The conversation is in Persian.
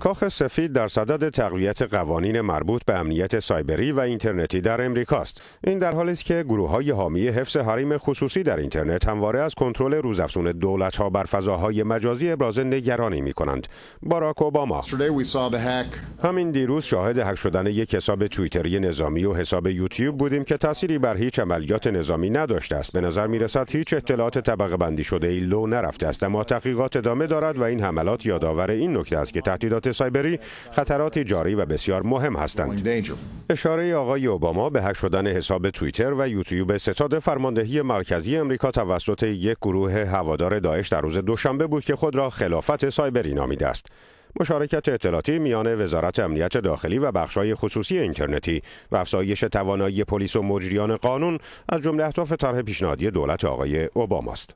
کاخ سفید در صدد تقویت قوانین مربوط به امنیت سایبری و اینترنتی در امریکاست این در حالی است که گروه های حامی حفظ حریم خصوصی در اینترنت همواره از کنترل روزافزون دولت ها بر فضاهای مجازی ابراز نگرانی می کنند باراک اوباما همین دیروز شاهد هک شدن یک حساب توییتری نظامی و حساب یوتیوب بودیم که تأثیری بر هیچ عملیات نظامی نداشته است به نظر می هیچ اطلاعات طبقه بندی شده ای لو نرفته است اما تحقیقات ادامه دارد و این حملات یادآور این نکته است که تهدیدات سایبری خطراتی جاری و بسیار مهم هستند. اشاره آقای اوباما به هک شدن حساب توییتر و یوتیوب ستاد فرماندهی مرکزی امریکا توسط یک گروه هوادار داعش در روز دوشنبه بود که خود را خلافت سایبری نامیده است. مشارکت اطلاعاتی میان وزارت امنیت داخلی و بخشهای خصوصی اینترنتی و افزایش توانایی پلیس و مجریان قانون از جمله اهداف طرح پیشنهادی دولت آقای اوباما است.